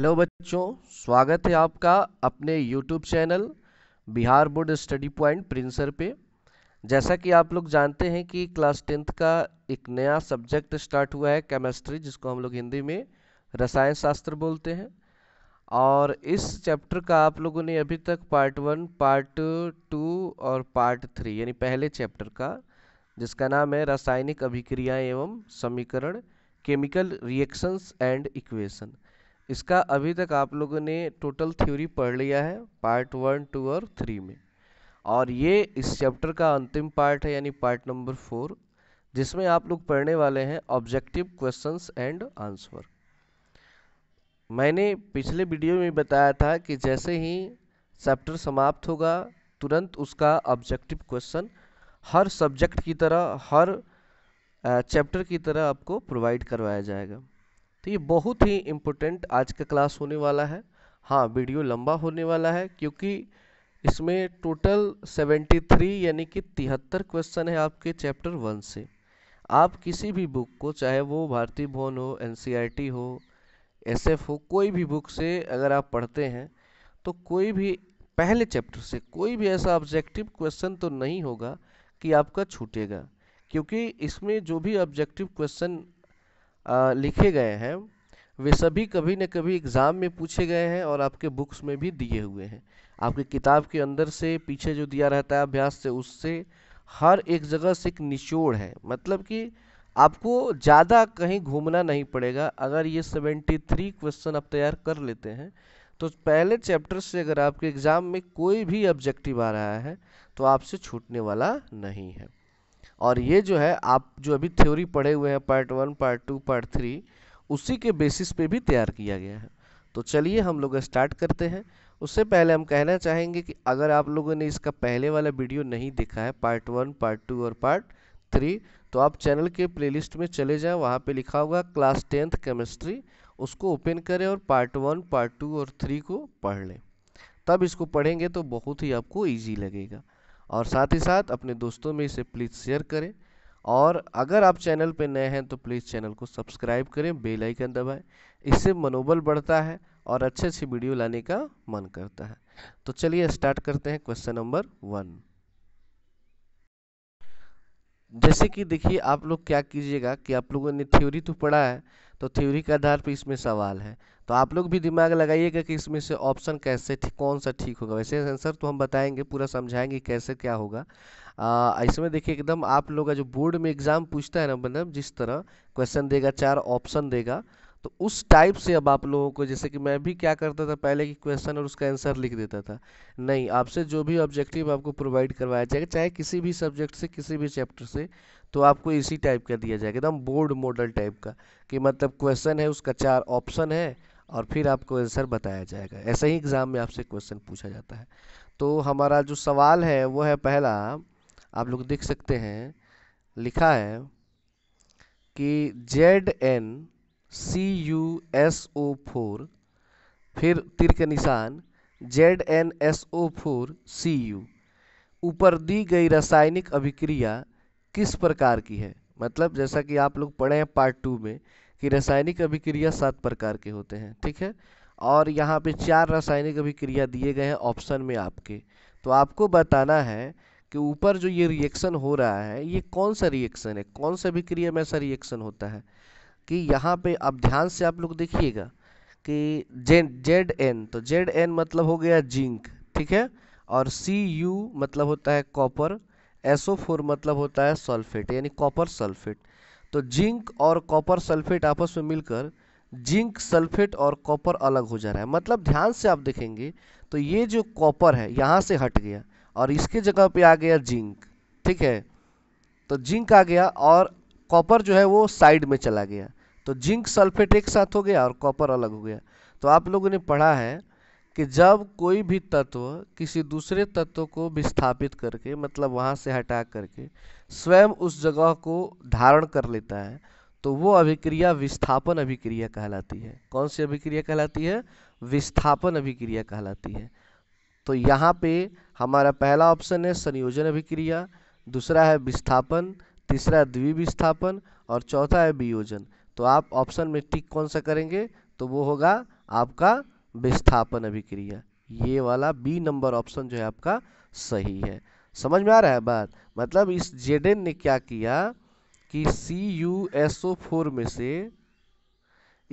hello बच्चों स्वागत है आपका अपने YouTube channel Bihar board study point प्रिंसर पे जैसा कि आप लोग जानते हैं कि क्लास टेंथ का एक नया सब्जेक्ट स्टार्ट हुआ है केमिस्ट्री जिसको हम लोग हिंदी में रसायन शास्त्र बोलते हैं और इस चैप्टर का आप लोगों ने अभी तक पार्ट वन पार्ट टू और पार्ट थ्री यानी पहले चैप्टर का जिसका नाम है रासायनिक अभिक्रियाएँ एवं समीकरण केमिकल रिएक्शंस एंड इक्वेशन इसका अभी तक आप लोगों ने टोटल थ्योरी पढ़ लिया है पार्ट वन टू और थ्री में और ये इस चैप्टर का अंतिम पार्ट है यानी पार्ट नंबर फोर जिसमें आप लोग पढ़ने वाले हैं ऑब्जेक्टिव क्वेश्चंस एंड आंसर मैंने पिछले वीडियो में बताया था कि जैसे ही चैप्टर समाप्त होगा तुरंत उसका ऑब्जेक्टिव क्वेश्चन हर सब्जेक्ट की तरह हर चैप्टर की तरह आपको प्रोवाइड करवाया जाएगा तो ये बहुत ही इम्पोर्टेंट आज का क्लास होने वाला है हाँ वीडियो लंबा होने वाला है क्योंकि इसमें टोटल 73 यानी कि तिहत्तर क्वेश्चन है आपके चैप्टर वन से आप किसी भी बुक को चाहे वो भारतीय भवन हो एन e हो एस हो कोई भी बुक से अगर आप पढ़ते हैं तो कोई भी पहले चैप्टर से कोई भी ऐसा ऑब्जेक्टिव क्वेश्चन तो नहीं होगा कि आपका छूटेगा क्योंकि इसमें जो भी ऑब्जेक्टिव क्वेश्चन आ, लिखे गए हैं वे सभी कभी न कभी एग्ज़ाम में पूछे गए हैं और आपके बुक्स में भी दिए हुए हैं आपकी किताब के अंदर से पीछे जो दिया रहता है अभ्यास से उससे हर एक जगह से एक निचोड़ है मतलब कि आपको ज़्यादा कहीं घूमना नहीं पड़ेगा अगर ये सेवेंटी थ्री क्वेश्चन आप तैयार कर लेते हैं तो पहले चैप्टर से अगर आपके एग्ज़ाम में कोई भी ऑब्जेक्टिव आ रहा है तो आपसे छूटने वाला नहीं है और ये जो है आप जो अभी थ्योरी पढ़े हुए हैं part one part two part three उसी के बेसिस पे भी तैयार किया गया है तो चलिए हम लोग स्टार्ट करते हैं उससे पहले हम कहना चाहेंगे कि अगर आप लोगों ने इसका पहले वाला वीडियो नहीं देखा है पार्ट वन पार्ट टू और पार्ट थ्री तो आप चैनल के प्लेलिस्ट में चले जाएं वहाँ पे लिखा होगा क्लास टेंथ केमिस्ट्री उसको ओपन करें और पार्ट वन पार्ट टू और थ्री को पढ़ लें तब इसको पढ़ेंगे तो बहुत ही आपको ईजी लगेगा और साथ ही साथ अपने दोस्तों में इसे प्लीज़ शेयर करें और अगर आप चैनल पर नए हैं तो प्लीज़ चैनल को सब्सक्राइब करें बेल आइकन दबाएं इससे मनोबल बढ़ता है और अच्छे अच्छी वीडियो लाने का मन करता है तो चलिए स्टार्ट करते हैं क्वेश्चन नंबर वन जैसे कि देखिए आप लोग क्या कीजिएगा कि आप लोगों ने थ्योरी तो पढ़ा है तो थ्योरी के आधार पर इसमें सवाल है तो आप लोग भी दिमाग लगाइएगा कि इसमें से ऑप्शन कैसे कौन सा ठीक होगा वैसे आंसर तो हम बताएंगे पूरा समझाएंगे कैसे क्या होगा इसमें देखिए एकदम आप लोग का जो बोर्ड में एग्ज़ाम पूछता है ना मतलब जिस तरह क्वेश्चन देगा चार ऑप्शन देगा तो उस टाइप से अब आप लोगों को जैसे कि मैं भी क्या करता था पहले की क्वेश्चन और उसका आंसर लिख देता था नहीं आपसे जो भी ऑब्जेक्टिव आपको प्रोवाइड करवाया जाएगा चाहे किसी भी सब्जेक्ट से किसी भी चैप्टर से तो आपको इसी टाइप का दिया जाएगा एकदम बोर्ड मॉडल टाइप का कि मतलब क्वेश्चन है उसका चार ऑप्शन है और फिर आपको आंसर बताया जाएगा ऐसे ही एग्ज़ाम में आपसे क्वेश्चन पूछा जाता है तो हमारा जो सवाल है वो है पहला आप लोग देख सकते हैं लिखा है कि Z N C U S O four फिर तिर के निशान Z N S O four C U ऊपर दी गई रासायनिक अभिक्रिया किस प्रकार की है मतलब जैसा कि आप लोग पढ़े हैं पार्ट टू में कि रासायनिक अभिक्रिया सात प्रकार के होते हैं ठीक है और यहाँ पे चार रासायनिक अभिक्रिया दिए गए हैं ऑप्शन में आपके तो आपको बताना है कि ऊपर जो ये रिएक्शन हो रहा है ये कौन सा रिएक्शन है कौन सा अभिक्रिया में ऐसा रिएक्शन होता है कि यहाँ पे अब ध्यान से आप लोग देखिएगा कि जे जेड एन तो जेड एन मतलब हो गया जिंक ठीक है और सी यू मतलब होता है कॉपर एसओ फोर मतलब होता है सल्फेट यानी कॉपर सल्फेट तो जिंक और कॉपर सल्फेट आपस में मिलकर जिंक सल्फेट और कॉपर अलग हो जा रहा है मतलब ध्यान से आप देखेंगे तो ये जो कॉपर है यहाँ से हट गया और इसके जगह पे आ गया जिंक ठीक है तो जिंक आ गया और कॉपर जो है वो साइड में चला गया तो जिंक सल्फेट एक साथ हो गया और कॉपर अलग हो गया तो आप लोगों ने पढ़ा है कि जब कोई भी तत्व किसी दूसरे तत्व को विस्थापित करके मतलब वहाँ से हटा करके स्वयं उस जगह को धारण कर लेता है तो वो अभिक्रिया विस्थापन अभिक्रिया कहलाती है कौन सी अभिक्रिया कहलाती है विस्थापन अभिक्रिया कहलाती है तो यहाँ पे हमारा पहला ऑप्शन है संयोजन अभिक्रिया दूसरा है विस्थापन तीसरा द्विविस्थापन और चौथा है वियोजन तो आप ऑप्शन में टिक कौन सा करेंगे तो वो होगा आपका विस्थापन अभिक्रिया ये वाला बी नंबर ऑप्शन जो है आपका सही है समझ में आ रहा है बात मतलब इस जेडेन ने क्या किया कि C U S O four में से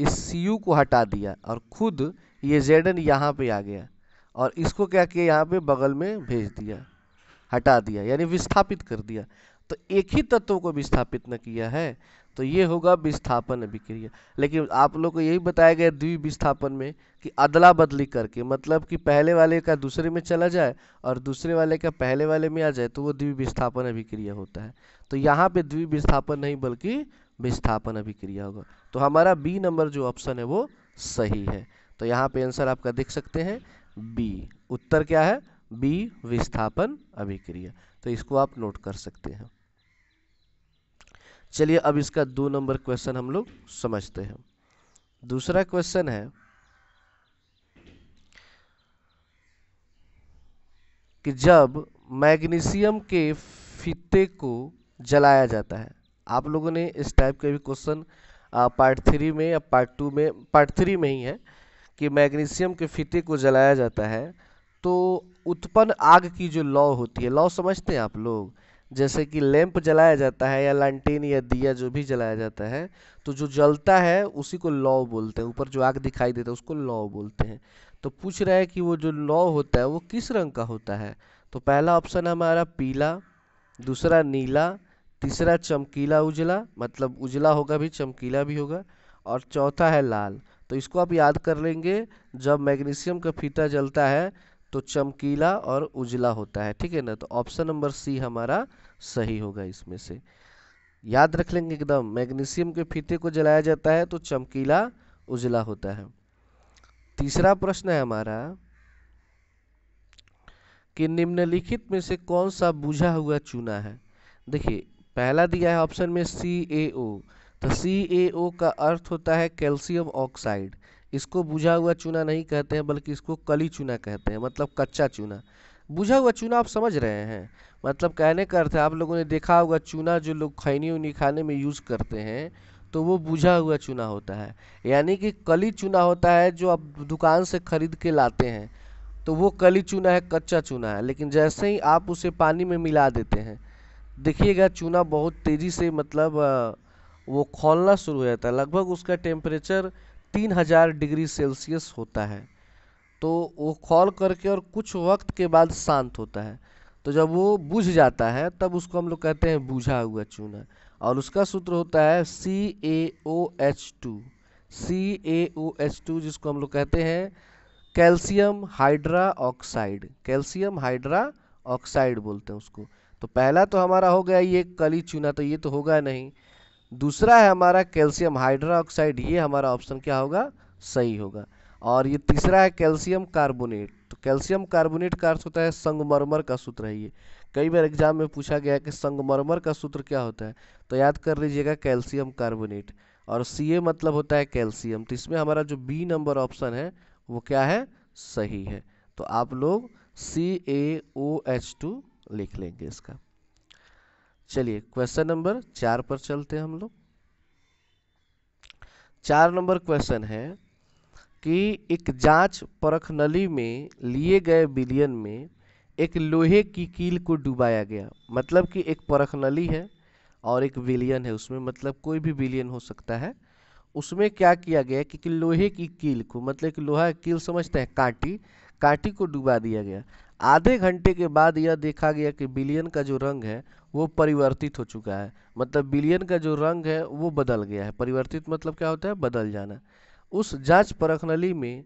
इस सी यू को हटा दिया और खुद ये जेडन यहाँ पे आ गया और इसको क्या किया यहाँ पे बगल में भेज दिया हटा दिया यानी विस्थापित कर दिया तो एक ही तत्व को विस्थापित न किया है तो ये होगा विस्थापन अभिक्रिया लेकिन आप लोग को यही बताया गया द्विविस्थापन में कि अदला बदली करके मतलब कि पहले वाले का दूसरे में चला जाए और दूसरे वाले का पहले वाले में आ जाए तो वो द्विविस्थापन अभिक्रिया होता है तो यहाँ पे द्विविस्थापन नहीं बल्कि विस्थापन अभिक्रिया होगा तो हमारा बी नंबर जो ऑप्शन है वो सही है तो यहाँ पे आंसर आपका देख सकते हैं बी उत्तर क्या है बी विस्थापन अभिक्रिया तो इसको आप नोट कर सकते हैं चलिए अब इसका दो नंबर क्वेश्चन हम लोग समझते हैं दूसरा क्वेश्चन है कि जब मैग्नीशियम के फीते को जलाया जाता है आप लोगों ने इस टाइप के भी क्वेश्चन पार्ट थ्री में या पार्ट टू में पार्ट थ्री में ही है कि मैग्नीशियम के फीते को जलाया जाता है तो उत्पन्न आग की जो लॉ होती है लॉ समझते हैं आप लोग जैसे कि लैंप जलाया जाता है या लालटेन या दिया जो भी जलाया जाता है तो जो जलता है उसी को लौ बोलते हैं ऊपर जो आग दिखाई देता है उसको लौ बोलते हैं तो पूछ रहा है कि वो जो लौ होता है वो किस रंग का होता है तो पहला ऑप्शन हमारा पीला दूसरा नीला तीसरा चमकीला उजला मतलब उजला होगा भी चमकीला भी होगा और चौथा है लाल तो इसको आप याद कर लेंगे जब मैग्नीशियम का फीता जलता है तो चमकीला और उजला होता है ठीक है ना तो ऑप्शन नंबर सी हमारा सही होगा इसमें से याद रख लेंगे एकदम मैग्नीशियम के फीते को जलाया जाता है तो चमकीला उजला होता है तीसरा प्रश्न है हमारा कि निम्नलिखित में से कौन सा बुझा हुआ चूना है देखिए पहला दिया है ऑप्शन में सी ए ओ तो सी ए ओ का अर्थ होता है कैल्शियम ऑक्साइड इसको बुझा हुआ चूना नहीं कहते हैं बल्कि इसको कली चूना कहते हैं मतलब कच्चा चूना बुझा हुआ चूना आप समझ रहे हैं मतलब कहने का अर्थ है आप लोगों ने देखा होगा चूना जो लोग खैनी उनी खाने में यूज़ करते हैं तो वो बुझा हुआ चूना होता है यानी कि कली चूना होता है जो आप दुकान से ख़रीद के लाते हैं तो वो कली चूना है कच्चा चूना है लेकिन जैसे ही आप उसे पानी में मिला देते हैं देखिएगा चूना बहुत तेज़ी से मतलब वो खोलना शुरू हो जाता है लगभग उसका टेम्परेचर तीन हज़ार डिग्री सेल्सियस होता है तो वो खोल करके और कुछ वक्त के बाद शांत होता है तो जब वो बुझ जाता है तब उसको हम लोग कहते हैं बुझा हुआ चूना और उसका सूत्र होता है C A O H two C A O H two जिसको हम लोग कहते हैं calcium hydra oxide calcium hydra oxide बोलते हैं उसको तो पहला तो हमारा हो गया ये कली चूना तो ये तो होगा नहीं दूसरा है हमारा कैल्शियम हाइड्रोक्साइड ये हमारा ऑप्शन क्या होगा सही होगा और ये तीसरा है कैल्शियम कार्बोनेट तो कैल्शियम कार्बोनेट का अर्थ होता है संगमरमर का सूत्र है ये कई बार एग्जाम में पूछा गया है कि संगमरमर का सूत्र क्या होता है तो याद कर लीजिएगा कैल्शियम कार्बोनेट और सी मतलब होता है कैल्शियम तो इसमें हमारा जो बी नंबर ऑप्शन है वो क्या है सही है तो आप लोग सी ए ओ एच टू लिख लेंगे इसका चलिए क्वेश्चन नंबर चार पर चलते हैं हम लोग चार नंबर क्वेश्चन है कि एक जांच परख नली में लिए गए बिलियन में एक लोहे की कील को डुबाया गया मतलब कि एक परख नली है और एक बिलियन है उसमें मतलब कोई भी बिलियन हो सकता है उसमें क्या किया गया कि, कि लोहे की कील को मतलब कि लोहा कील समझते हैं कांटी कांटी को डुबा दिया गया आधे घंटे के बाद यह देखा गया कि बिलियन का जो रंग है वो परिवर्तित हो चुका है मतलब बिलियन का जो रंग है वो बदल गया है परिवर्तित मतलब क्या होता है बदल जाना उस जांच परखनली में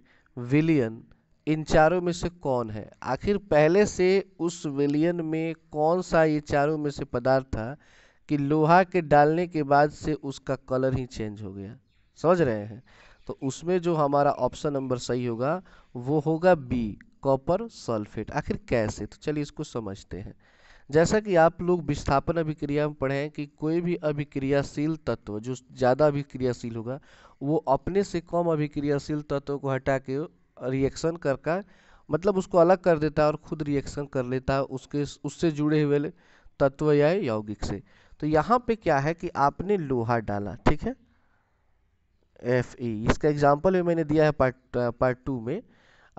विलियन इन चारों में से कौन है आखिर पहले से उस विलियन में कौन सा ये चारों में से पदार्थ था कि लोहा के डालने के बाद से उसका कलर ही चेंज हो गया समझ रहे हैं तो उसमें जो हमारा ऑप्शन नंबर सही होगा वो होगा बी कॉपर सल्फेट आखिर कैसे तो चलिए इसको समझते हैं जैसा कि आप लोग विस्थापन अभिक्रिया में पढ़े हैं कि कोई भी अभिक्रियाशील तत्व जो ज़्यादा अभिक्रियाशील होगा वो अपने से कम अभिक्रियाशील तत्व को हटा के रिएक्शन का मतलब उसको अलग कर देता है और खुद रिएक्शन कर लेता है उसके उससे जुड़े हुए तत्व या यौगिक से तो यहाँ पे क्या है कि आपने लोहा डाला ठीक है एफ ई इसका एग्जाम्पल भी मैंने दिया है पार्ट पार्ट टू में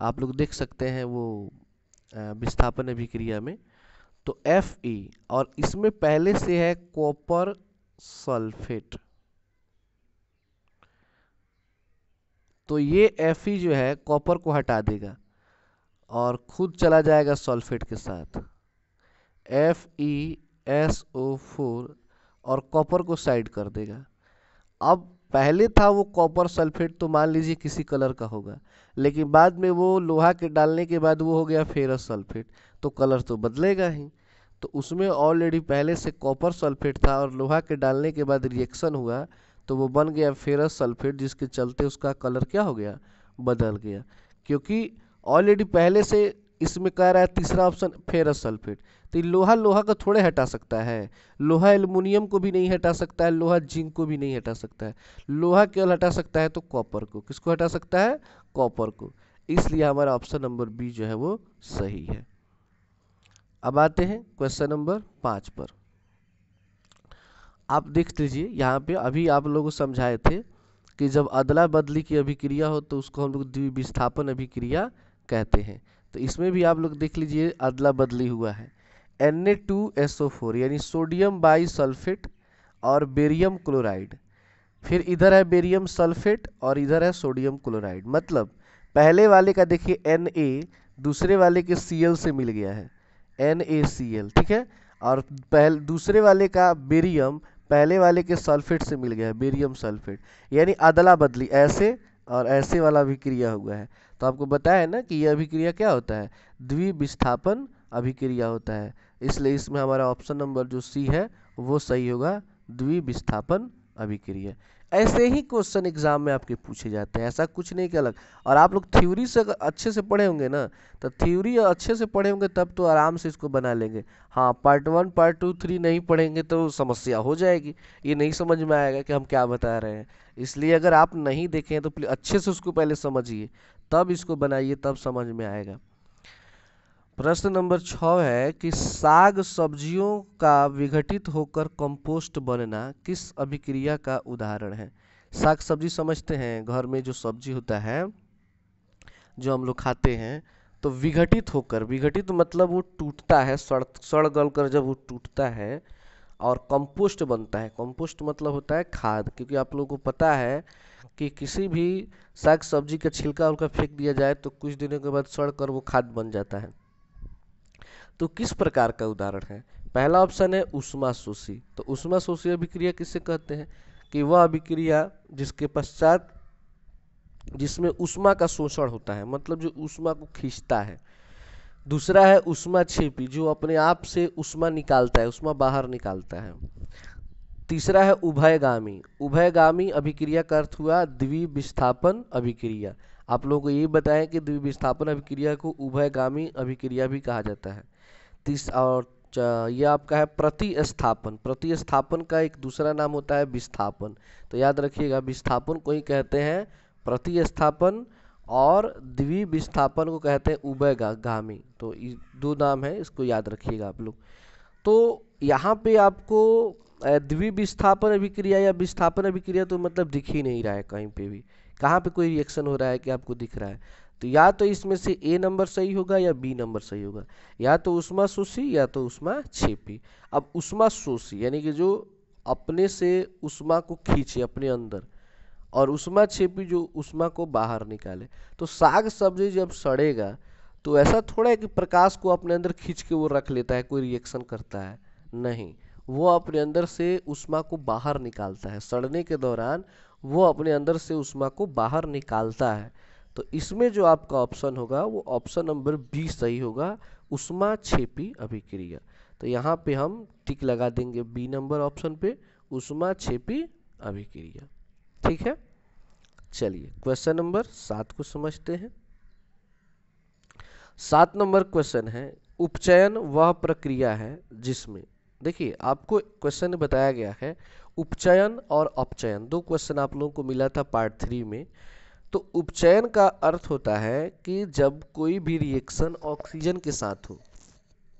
आप लोग देख सकते हैं वो विस्थापन अभिक्रिया में तो एफ ई और इसमें पहले से है कॉपर सल्फेट तो ये एफ ई जो है कॉपर को हटा देगा और खुद चला जाएगा सल्फेट के साथ F E S O four और कॉपर को साइड कर देगा अब पहले था वो कॉपर सल्फेट तो मान लीजिए किसी कलर का होगा लेकिन बाद में वो लोहा के डालने के बाद वो हो गया फेरस सल्फेट तो कलर तो बदलेगा ही तो उसमें ऑलरेडी पहले से कॉपर सल्फेट था और लोहा के डालने के बाद रिएक्शन हुआ तो वो बन गया फेरस सल्फेट जिसके चलते उसका कलर क्या हो गया बदल गया क्योंकि ऑलरेडी पहले से इसमें कह रहा है तीसरा ऑप्शन फेरस सल्फेट तो लोहा लोहा का थोड़े हटा सकता है लोहा एल्युमिनियम को भी नहीं हटा सकता है लोहा जिंक को भी नहीं हटा सकता है लोहा केवल हटा सकता है तो कॉपर को किसको हटा सकता है कॉपर को इसलिए हमारा ऑप्शन नंबर बी जो है वो सही है अब आते हैं क्वेश्चन नंबर पाँच पर आप देख लीजिए यहाँ पे अभी आप लोगों समझाए थे कि जब अदला बदली की अभिक्रिया हो तो उसको हम लोग द्विविस्थापन अभिक्रिया कहते हैं तो इसमें भी आप लोग देख लीजिए अदला बदली हुआ है Na2SO4 यानी सोडियम बाई सल्फेट और बेरियम क्लोराइड फिर इधर है बेरियम सल्फेट और इधर है सोडियम क्लोराइड मतलब पहले वाले का देखिए Na दूसरे वाले के Cl से मिल गया है NaCl ठीक है और पहले दूसरे वाले का बेरियम पहले वाले के सल्फेट से मिल गया है बेरियम सल्फेट यानी अदला बदली ऐसे और ऐसे वाला अभिक्रिया हुआ है तो आपको बताया ना कि यह अभिक्रिया क्या होता है द्विविस्थापन अभिक्रिया होता है इसलिए इसमें हमारा ऑप्शन नंबर जो सी है वो सही होगा द्विविस्थापन अभिक्रिया ऐसे ही क्वेश्चन एग्जाम में आपके पूछे जाते हैं ऐसा कुछ नहीं कि अलग और आप लोग थ्योरी से अगर अच्छे से पढ़े होंगे ना तो थ्योरी अच्छे से पढ़े होंगे तब तो आराम से इसको बना लेंगे हाँ part one part two three नहीं पढ़ेंगे तो समस्या हो जाएगी ये नहीं समझ में आएगा कि हम क्या बता रहे हैं इसलिए अगर आप नहीं देखें तो अच्छे से उसको पहले समझिए तब इसको बनाइए तब समझ में आएगा प्रश्न नंबर छ है कि साग सब्जियों का विघटित होकर कंपोस्ट बनना किस अभिक्रिया का उदाहरण है साग सब्जी समझते हैं घर में जो सब्जी होता है जो हम लोग खाते हैं तो विघटित होकर विघटित मतलब वो टूटता है सड़ सड़ गल कर जब वो टूटता है और कंपोस्ट बनता है कंपोस्ट मतलब होता है खाद क्योंकि आप लोगों को पता है कि किसी भी साग सब्जी का छिलका उलका फेंक दिया जाए तो कुछ दिनों के बाद सड़ कर वो खाद बन जाता है तो किस प्रकार का उदाहरण है पहला ऑप्शन है उष्मा शोषी तो उष्मा शोषी अभिक्रिया किसे कहते हैं कि वह अभिक्रिया जिसके पश्चात जिसमें उष्मा का शोषण होता है मतलब जो उष्मा को खींचता है दूसरा है उष्मा छेपी जो अपने आप से उष्मा निकालता है उष्मा बाहर निकालता है तीसरा है उभयगामी उभयगामी अभिक्रिया का अर्थ हुआ द्विविस्थापन अभिक्रिया आप लोगों को ये बताएं कि द्विविस्थापन अभिक्रिया को उभयगामी अभिक्रिया भी कहा जाता है तीस और यह आपका है प्रतिस्थापन प्रतिस्थापन का एक दूसरा नाम होता है विस्थापन तो याद रखिएगा विस्थापन को ही कहते हैं प्रतिस्थापन और द्विविस्थापन को कहते हैं गामी तो दो नाम है इसको याद रखिएगा आप लोग तो यहाँ पे आपको द्विविस्थापन अभिक्रिया या विस्थापन अभिक्रिया तो मतलब दिख ही नहीं रहा है कहीं पे भी कहाँ पे कोई रिएक्शन हो रहा है कि आपको दिख रहा है तो या तो इसमें से ए नंबर सही होगा या बी नंबर सही होगा या तो उष्मा शोषी या तो उष्मा छेपी अब उष्मा शोषी यानी कि जो अपने से उष्मा को खींचे अपने अंदर और उष्मा छेपी जो उष्मा को बाहर निकाले तो साग सब्जी जब सड़ेगा तो ऐसा थोड़ा है कि प्रकाश को अपने अंदर खींच के वो रख लेता है कोई रिएक्शन करता है नहीं वो अपने अंदर से उष्मा को बाहर निकालता है सड़ने के दौरान वो अपने अंदर से उष्मा को बाहर निकालता है तो इसमें जो आपका ऑप्शन होगा वो ऑप्शन नंबर बी सही होगा उष्मा छेपी अभिक्रिया तो यहाँ पे हम टिक लगा देंगे बी नंबर ऑप्शन पे उष्मा छेपी अभिक्रिया ठीक है चलिए क्वेश्चन नंबर सात को समझते हैं सात नंबर क्वेश्चन है उपचयन वह प्रक्रिया है जिसमें देखिए आपको क्वेश्चन बताया गया है उपचयन और अपचयन दो क्वेश्चन आप लोगों को मिला था पार्ट थ्री में तो उपचयन का अर्थ होता है कि जब कोई भी रिएक्शन ऑक्सीजन के साथ हो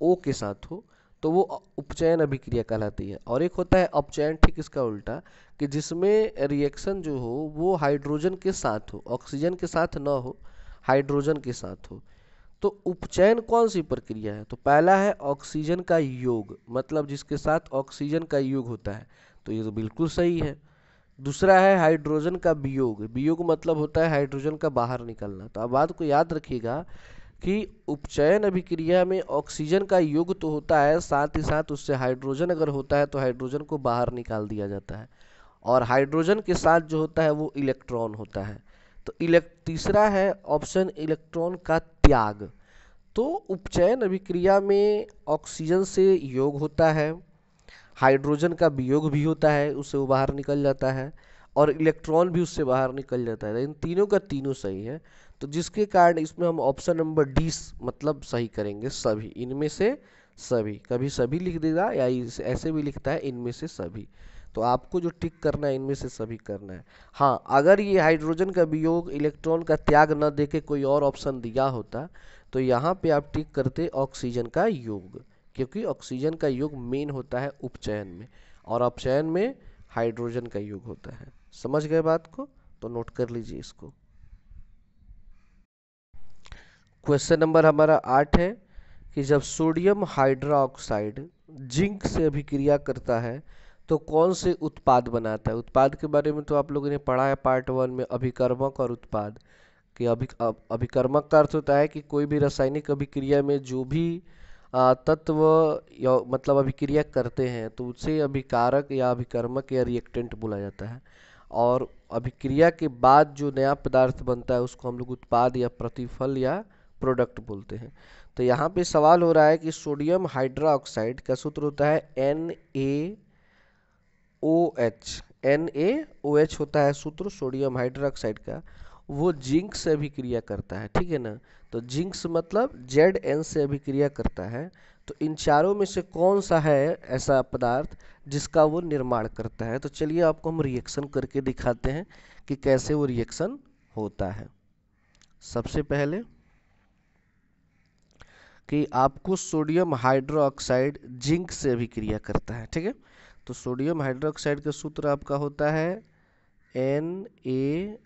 ओ के साथ हो तो वो उपचयन अभिक्रिया कहलाती है और एक होता है अपचयन ठीक इसका उल्टा कि जिसमें रिएक्शन जो हो वो हाइड्रोजन के साथ हो ऑक्सीजन के साथ ना हो हाइड्रोजन के साथ हो तो उपचयन कौन सी प्रक्रिया है तो पहला है ऑक्सीजन का योग मतलब जिसके साथ ऑक्सीजन का योग होता है तो ये तो बिल्कुल सही है दूसरा है हाइड्रोजन का वियोग वियोग मतलब होता है हाइड्रोजन का बाहर निकलना तो आप बात को याद रखिएगा कि उपचयन अभिक्रिया में ऑक्सीजन का योग तो होता है साथ ही साथ उससे हाइड्रोजन अगर होता है तो हाइड्रोजन को बाहर निकाल दिया जाता है और हाइड्रोजन के साथ जो होता है वो इलेक्ट्रॉन होता है तो इलेक्ट तीसरा है ऑप्शन इलेक्ट्रॉन का त्याग तो उपचयन अभिक्रिया में ऑक्सीजन से योग होता है हाइड्रोजन का वियोग भी होता है उससे वो बाहर निकल जाता है और इलेक्ट्रॉन भी उससे बाहर निकल जाता है इन तीनों का तीनों सही है तो जिसके कारण इसमें हम ऑप्शन नंबर डी मतलब सही करेंगे सभी इनमें से सभी कभी सभी लिख देगा या ऐसे भी लिखता है इनमें से सभी तो आपको जो टिक करना है इनमें से सभी करना है हाँ अगर ये हाइड्रोजन का वियोग इलेक्ट्रॉन का त्याग न देके कोई और ऑप्शन दिया होता तो यहाँ पे आप टिक करते ऑक्सीजन का योग क्योंकि ऑक्सीजन का युग मेन होता है उपचयन में और अपचयन में हाइड्रोजन का युग होता है समझ गए बात को तो नोट कर लीजिए इसको क्वेश्चन नंबर हमारा आठ है कि जब सोडियम हाइड्रोक्साइड जिंक से अभिक्रिया करता है तो कौन से उत्पाद बनाता है उत्पाद के बारे में तो आप लोगों ने पढ़ा है पार्ट वन में अभिकर्मक और उत्पाद कि अभि अभिकर्मक का अर्थ होता है कि कोई भी रासायनिक अभिक्रिया में जो भी तत्व मतलब अभिक्रिया करते हैं तो उसे अभिकारक या अभिकर्मक या रिएक्टेंट बोला जाता है और अभिक्रिया के बाद जो नया पदार्थ बनता है उसको हम लोग उत्पाद या प्रतिफल या प्रोडक्ट बोलते हैं तो यहाँ पे सवाल हो रहा है कि सोडियम हाइड्रोक्साइड ऑक्साइड का सूत्र होता है N A O H N A O H होता है सूत्र सोडियम हाइड्रोक्साइड का वो जिंक से अभिक्रिया करता है ठीक है ना तो जिंक्स मतलब जेड एन से अभिक्रिया करता है तो इन चारों में से कौन सा है ऐसा पदार्थ जिसका वो निर्माण करता है तो चलिए आपको हम रिएक्शन करके दिखाते हैं कि कैसे वो रिएक्शन होता है सबसे पहले कि आपको सोडियम हाइड्रोक्साइड जिंक से अभिक्रिया करता है ठीक है तो सोडियम हाइड्रोक्साइड का सूत्र आपका होता है N A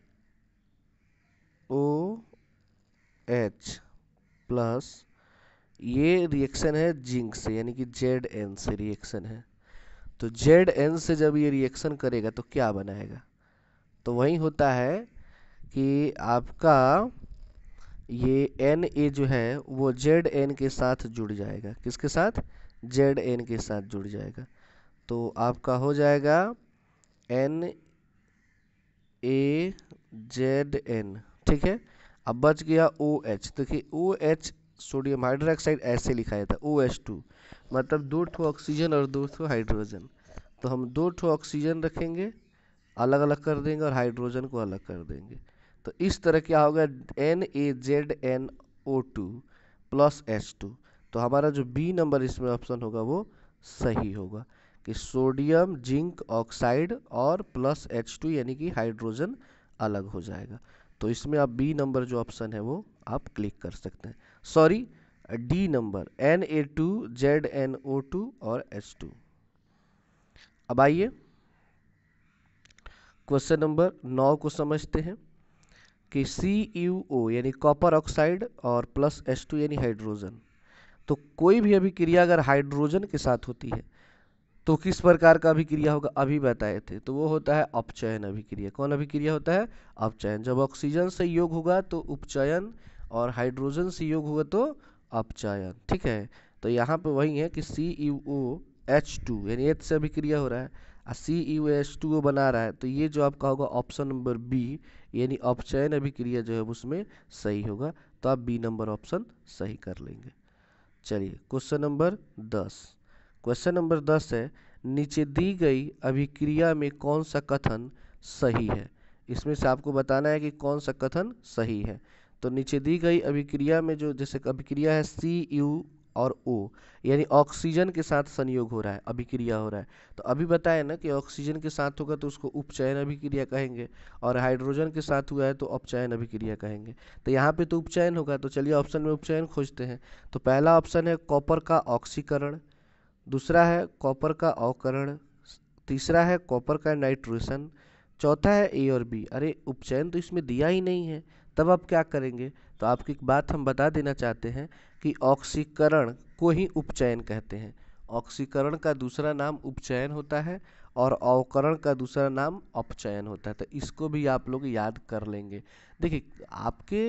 O H plus ये रिएक्शन है जिंक से यानी कि जेड एन से रिएक्शन है तो जेड एन से जब ये रिएक्शन करेगा तो क्या बनाएगा तो वही होता है कि आपका ये एन ए जो है वो जेड एन के साथ जुड़ जाएगा किसके साथ जेड एन के साथ जुड़ जाएगा तो आपका हो जाएगा एन ए जेड एन ठीक है अब बच गया ओ एच देखिए ओ एच सोडियम हाइड्रोक्साइड ऐसे लिखा जाता है ओ एच टू मतलब दो ठो ऑक्सीजन और दो ठो हाइड्रोजन तो हम दो ठो ऑक्सीजन रखेंगे अलग अलग कर देंगे और हाइड्रोजन को अलग कर देंगे तो इस तरह क्या होगा N A Z N O two plus H two तो हमारा जो बी नंबर इसमें ऑप्शन होगा वो सही होगा कि सोडियम जिंक ऑक्साइड और प्लस एच टू यानी कि हाइड्रोजन अलग हो जाएगा तो इसमें आप बी नंबर जो ऑप्शन है वो आप क्लिक कर सकते हैं sorry D number N A two Z N O two और एच टू अब आइए क्वेश्चन नंबर नौ को समझते हैं कि सी यू ओ यानी कॉपर ऑक्साइड और प्लस एच टू यानी हाइड्रोजन तो कोई भी अभिक्रिया अगर हाइड्रोजन के साथ होती है तो किस प्रकार का अभिक्रिया होगा अभी बताए थे तो वो होता है अपचयन अभिक्रिया कौन अभिक्रिया होता है अपचयन जब ऑक्सीजन से योग होगा तो उपचयन और हाइड्रोजन से योग होगा तो अपचयन ठीक है तो यहाँ पे वही है कि C U O H two यानी एच से अभिक्रिया हो रहा है और C U H two O बना रहा है तो ये जो आपका होगा ऑप्शन नंबर बी यानी अपचयन अभिक्रिया जो है उसमें सही होगा तो आप बी नंबर ऑप्शन सही कर लेंगे चलिए क्वेश्चन नंबर दस क्वेश्चन नंबर दस है नीचे दी गई अभिक्रिया में कौन सा कथन सही है इसमें से आपको बताना है कि कौन सा कथन सही है तो नीचे दी गई अभिक्रिया में जो जैसे अभिक्रिया है सी यू और ओ यानी ऑक्सीजन के साथ संयोग हो रहा है अभिक्रिया हो रहा है तो अभी बताए ना कि ऑक्सीजन के साथ होगा तो उसको उपचयन अभिक्रिया कहेंगे और हाइड्रोजन के साथ हुआ है तो उपचयन अभिक्रिया कहेंगे तो यहाँ पे तो उपचयन होगा तो चलिए ऑप्शन में उपचयन खोजते हैं तो पहला ऑप्शन है कॉपर का ऑक्सीकरण दूसरा है कॉपर का अवकरण तीसरा है कॉपर का नाइट्रोजन चौथा है ए और बी अरे उपचयन तो इसमें दिया ही नहीं है तब आप क्या करेंगे तो आपकी एक बात हम बता देना चाहते हैं कि ऑक्सीकरण को ही उपचयन कहते हैं ऑक्सीकरण का दूसरा नाम उपचयन होता है और अवकरण का दूसरा नाम अपचयन होता है तो इसको भी आप लोग याद कर लेंगे देखिए आपके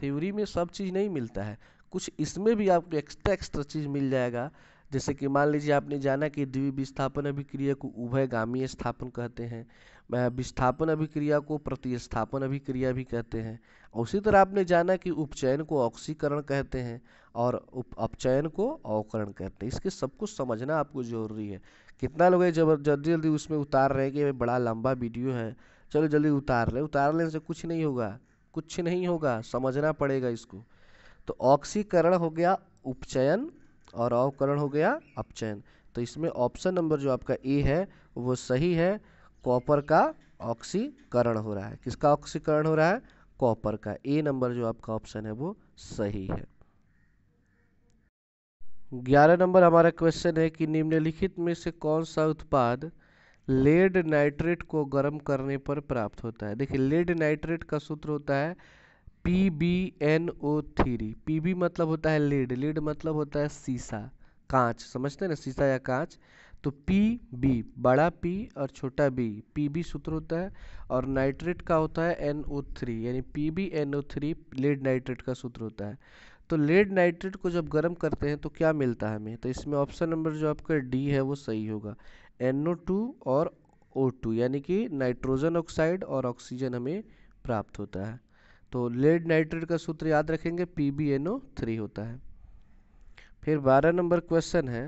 थ्योरी में सब चीज़ नहीं मिलता है कुछ इसमें भी आपको एक्स्ट्रा एक्स्ट्रा चीज़ मिल जाएगा जैसे कि मान लीजिए आपने जाना कि विस्थापन अभिक्रिया को उभयगामी स्थापन कहते हैं विस्थापन अभिक्रिया को प्रतिस्थापन अभिक्रिया भी कहते हैं उसी तरह आपने जाना कि उपचयन को ऑक्सीकरण कहते हैं और उप अपचयन को अवकरण कहते हैं इसके सब कुछ समझना आपको जरूरी है कितना लोग जब जल्दी जल्दी उसमें उतार रहे हैं कि बड़ा लंबा वीडियो है चलो जल्दी उतार लें लेने से कुछ नहीं होगा कुछ नहीं होगा समझना पड़ेगा इसको तो ऑक्सीकरण हो गया उपचयन और अवकरण हो गया अपचयन तो इसमें ऑप्शन नंबर जो आपका ए है वो सही है कॉपर का ऑक्सीकरण हो रहा है किसका ऑक्सीकरण हो रहा है कॉपर का ए नंबर जो आपका ऑप्शन है वो सही है ग्यारह नंबर हमारा क्वेश्चन है कि निम्नलिखित में से कौन सा उत्पाद लेड नाइट्रेट को गर्म करने पर प्राप्त होता है देखिए लेड नाइट्रेट का सूत्र होता है P B N O three P B मतलब होता है लीड लीड मतलब होता है सीसा कांच समझते हैं ना सीसा या कांच तो पी बी बड़ा पी और छोटा बी पी बी सूत्र होता है और नाइट्रेट का होता है एन ओ थ्री यानी P B N O three lead nitrate का सूत्र होता है तो लेड नाइट्रेट को जब गर्म करते हैं तो क्या मिलता है हमें तो इसमें ऑप्शन नंबर जो आपका डी है वो सही होगा एन ओ टू और ओ टू यानी कि नाइट्रोजन ऑक्साइड और ऑक्सीजन हमें प्राप्त होता है तो लेड नाइट्रेट का सूत्र याद रखेंगे PbNO3 होता है फिर 12 नंबर क्वेश्चन है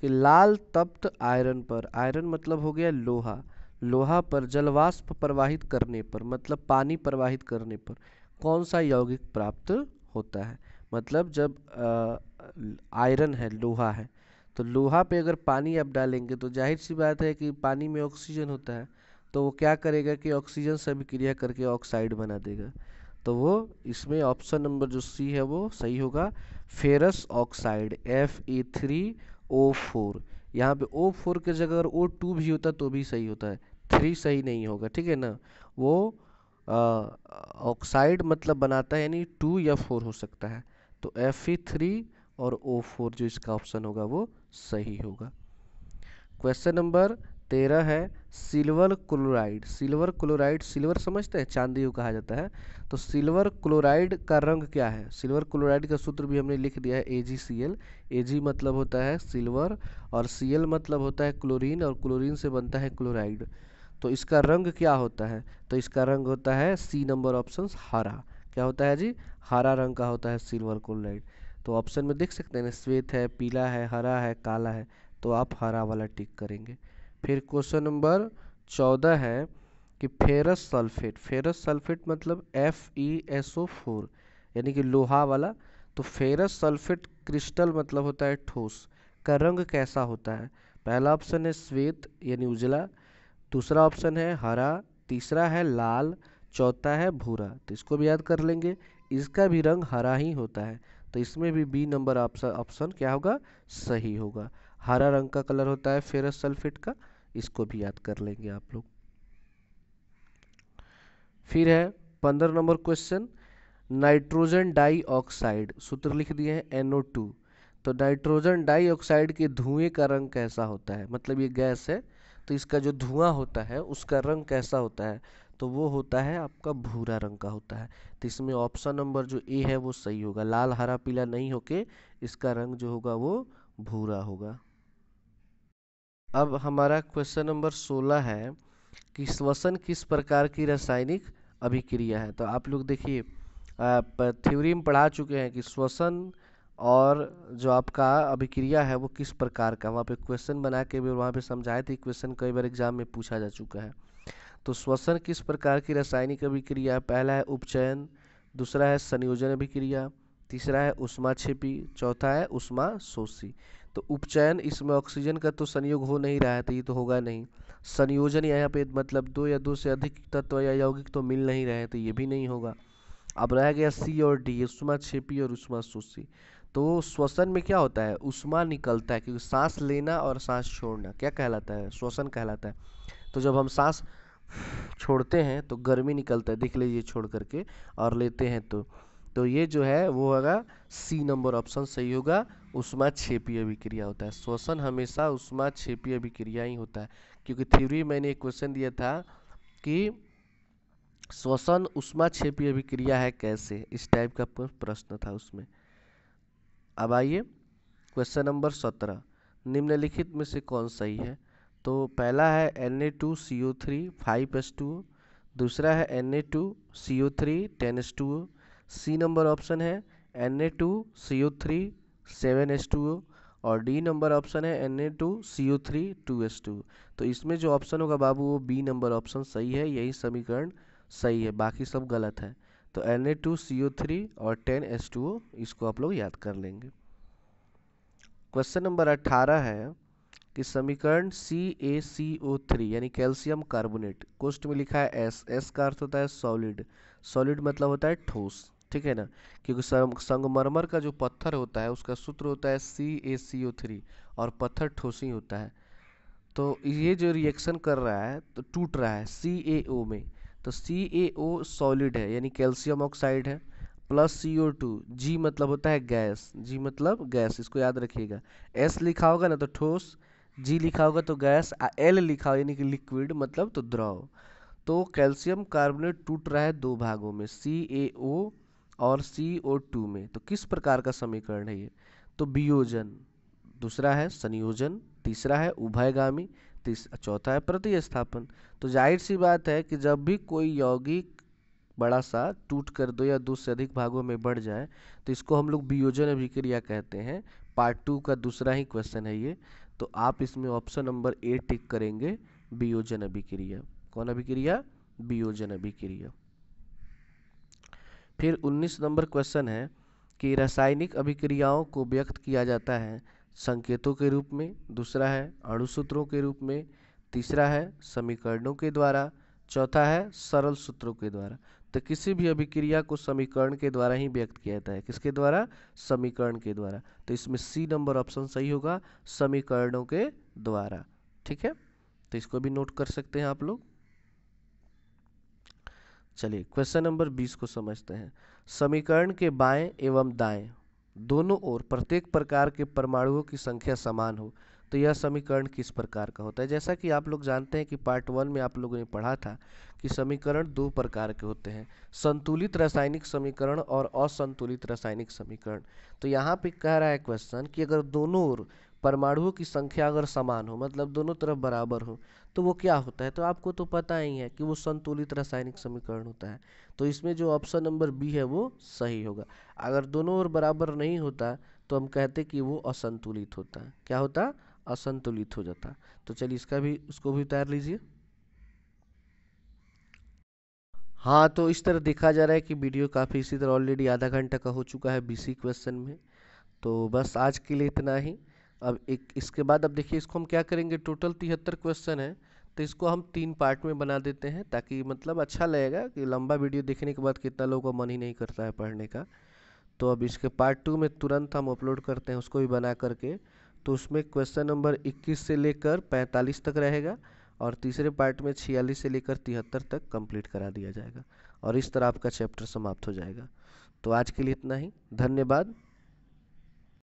कि लाल तप्त आयरन पर आयरन मतलब हो गया लोहा लोहा पर जलवाष्प प्रवाहित करने पर मतलब पानी प्रवाहित करने पर कौन सा यौगिक प्राप्त होता है मतलब जब आयरन है लोहा है तो लोहा पे अगर पानी आप डालेंगे तो जाहिर सी बात है कि पानी में ऑक्सीजन होता है तो वो क्या करेगा कि ऑक्सीजन से क्रिया करके ऑक्साइड बना देगा तो वो इसमें ऑप्शन नंबर जो सी है वो सही होगा ferrous oxide F E three O four यहाँ पे ओ फोर की जगह अगर ओ टू भी होता तो भी सही होता है थ्री सही नहीं होगा ठीक है ना वो ऑक्साइड मतलब बनाता है यानी टू या फोर हो सकता है तो एफ ई थ्री और ओ फोर जो इसका ऑप्शन होगा वो सही होगा क्वेश्चन नंबर तेरह है silver chloride silver chloride silver समझते हैं चांदी को कहा जाता है तो सिल्वर क्लोराइड का रंग क्या है सिल्वर क्लोराइड का सूत्र भी हमने लिख दिया है ए जी सी एल ए जी मतलब होता है सिल्वर और सी एल मतलब होता है क्लोरीन और क्लोरीन से बनता है क्लोराइड तो इसका रंग क्या होता है तो इसका रंग होता है सी नंबर ऑप्शन हरा क्या होता है जी हरा रंग का होता है सिल्वर क्लोराइड तो ऑप्शन में देख सकते हैं श्वेत है पीला है हरा है काला है तो आप हरा वाला टिक करेंगे फिर क्वेश्चन नंबर चौदह है कि फेरस सल्फेट फेरस सल्फेट मतलब F E S O four यानी कि लोहा वाला तो फेरस सल्फेट क्रिस्टल मतलब होता है ठोस का रंग कैसा होता है पहला ऑप्शन है श्वेत यानी उजला दूसरा ऑप्शन है हरा तीसरा है लाल चौथा है भूरा तो इसको भी याद कर लेंगे इसका भी रंग हरा ही होता है तो इसमें भी बी नंबर ऑप्शन क्या होगा सही होगा हरा रंग का कलर होता है फेरस सल्फेट का इसको भी याद कर लेंगे आप लोग फिर है पंद्रह नंबर क्वेश्चन नाइट्रोजन डाइऑक्साइड सूत्र लिख दिए हैं एनओ टू तो नाइट्रोजन डाइऑक्साइड के धुएं का रंग कैसा होता है मतलब ये गैस है तो इसका जो धुआं होता है उसका रंग कैसा होता है तो वो होता है आपका भूरा रंग का होता है तो इसमें ऑप्शन नंबर जो ए है वो सही होगा लाल हरा पीला नहीं होके इसका रंग जो होगा वो भूरा होगा अब हमारा क्वेश्चन नंबर सोलह है कि श्वसन किस प्रकार की रासायनिक अभिक्रिया है तो आप लोग देखिए थ्योरी में पढ़ा चुके हैं कि श्वसन और जो आपका अभिक्रिया है वो किस प्रकार का वहाँ पे क्वेश्चन बना के भी वहाँ पे समझाए थे क्वेश्चन कई बार एग्जाम में पूछा जा चुका है तो श्वसन किस प्रकार की रासायनिक अभिक्रिया है पहला है उपचयन दूसरा है संयोजन अभिक्रिया तीसरा है उष्मा छिपी चौथा है उष्मा शोषी तो उपचयन इसमें ऑक्सीजन का तो संयोग हो नहीं रहा है तो ये तो होगा नहीं संयोजन यहाँ पे मतलब दो या दो से अधिक तत्व या यौगिक तो मिल नहीं रहे तो ये भी नहीं होगा अब रह गया सी और डी उष्मा छेपी और उष्मा सुसी तो श्वसन में क्या होता है उष्मा निकलता है क्योंकि सांस लेना और सांस छोड़ना क्या कहलाता है श्वसन कहलाता है तो जब हम सांस छोड़ते हैं तो गर्मी निकलता है देख लीजिए छोड़ करके और लेते हैं तो तो ये जो है वो होगा सी नंबर ऑप्शन सही होगा उष्मा छेपी अभिक्रिया होता है श्वसन हमेशा उष्मा छेपी अभिक्रिया ही होता है क्योंकि थ्योरी मैंने एक क्वेश्चन दिया था कि श्वसन उष्मा छेपी अभिक्रिया है कैसे इस टाइप का प्रश्न था उसमें अब आइए क्वेश्चन नंबर सत्रह निम्नलिखित में से कौन सही है तो पहला है N A two C O three five S two दूसरा है N A two C O three ten S two C number option है N A two C O three seven S two O और D number option है N A two C O three two S two तो इसमें जो option होगा बाबू वो B number option सही है यही समीकरण सही है बाकी सब गलत है तो N A two C O three और टेन एस टू ओ इसको आप लोग याद कर लेंगे क्वेश्चन नंबर अट्ठारह है कि समीकरण C A C O three यानी कैल्शियम कार्बोनेट कोष्ट में लिखा है एस एस का अर्थ होता है सॉलिड सॉलिड मतलब होता है ठोस ठीक है ना क्योंकि संगमरमर का जो पत्थर होता है उसका सूत्र होता है C A C O three और पत्थर ठोसी होता है तो ये जो रिएक्शन कर रहा है तो टूट रहा है सी ए ओ में तो सी ए ओ सॉलिड है यानी कैल्शियम ऑक्साइड है plus C O two G मतलब होता है गैस जी मतलब गैस इसको याद रखिएगा एस लिखा होगा ना तो ठोस जी लिखा होगा तो गैस एल लिखा हो यानी कि लिक्विड मतलब तो द्रव तो कैल्शियम कार्बोनेट टूट रहा है दो भागों में सी ए ओ और CO2 में तो किस प्रकार का समीकरण है ये तो वियोजन दूसरा है संयोजन तीसरा है उभयगामी तीसरा चौथा है प्रतिस्थापन तो जाहिर सी बात है कि जब भी कोई यौगिक बड़ा सा टूट कर दो या दो से अधिक भागों में बढ़ जाए तो इसको हम लोग वियोजन अभिक्रिया कहते हैं पार्ट टू का दूसरा ही क्वेश्चन है ये तो आप इसमें ऑप्शन नंबर ए टिक करेंगे वियोजन अभिक्रिया कौन अभिक्रिया वियोजन अभिक्रिया फिर 19 नंबर क्वेश्चन है कि रासायनिक अभिक्रियाओं को व्यक्त किया जाता है संकेतों के रूप में दूसरा है अणुसूत्रों के रूप में तीसरा है समीकरणों के द्वारा चौथा है सरल सूत्रों के द्वारा तो किसी भी अभिक्रिया को समीकरण के द्वारा ही व्यक्त किया जाता है किसके द्वारा समीकरण के द्वारा तो इसमें सी नंबर ऑप्शन सही होगा समीकरणों के द्वारा ठीक है तो इसको भी नोट कर सकते हैं आप लोग चलिए क्वेश्चन नंबर 20 को समझते हैं समीकरण के बाएं एवं दाएं दोनों ओर प्रत्येक प्रकार के परमाणुओं की संख्या समान हो तो यह समीकरण किस प्रकार का होता है जैसा कि आप लोग जानते हैं कि पार्ट वन में आप लोगों ने पढ़ा था कि समीकरण दो प्रकार के होते हैं संतुलित रासायनिक समीकरण और असंतुलित रासायनिक समीकरण तो यहाँ पे कह रहा है क्वेश्चन कि अगर दोनों ओर परमाणुओं की संख्या अगर समान हो मतलब दोनों तरफ बराबर हो तो वो क्या होता है तो आपको तो पता ही है कि वो संतुलित रासायनिक समीकरण होता है तो इसमें जो ऑप्शन नंबर बी है वो सही होगा अगर दोनों ओर बराबर नहीं होता तो हम कहते कि वो असंतुलित होता है क्या होता असंतुलित हो जाता तो चलिए इसका भी उसको भी उतार लीजिए हाँ तो इस तरह देखा जा रहा है कि वीडियो काफ़ी इसी तरह ऑलरेडी आधा घंटा का हो चुका है बीसी क्वेश्चन में तो बस आज के लिए इतना ही अब एक इसके बाद अब देखिए इसको हम क्या करेंगे टोटल तिहत्तर क्वेश्चन है तो इसको हम तीन पार्ट में बना देते हैं ताकि मतलब अच्छा लगेगा कि लंबा वीडियो देखने के बाद कितना लोगों का मन ही नहीं करता है पढ़ने का तो अब इसके पार्ट टू में तुरंत हम अपलोड करते हैं उसको भी बना करके तो उसमें क्वेश्चन नंबर 21 से लेकर 45 तक रहेगा और तीसरे पार्ट में 46 से लेकर तिहत्तर तक कंप्लीट करा दिया जाएगा और इस तरह आपका चैप्टर समाप्त हो जाएगा तो आज के लिए इतना ही धन्यवाद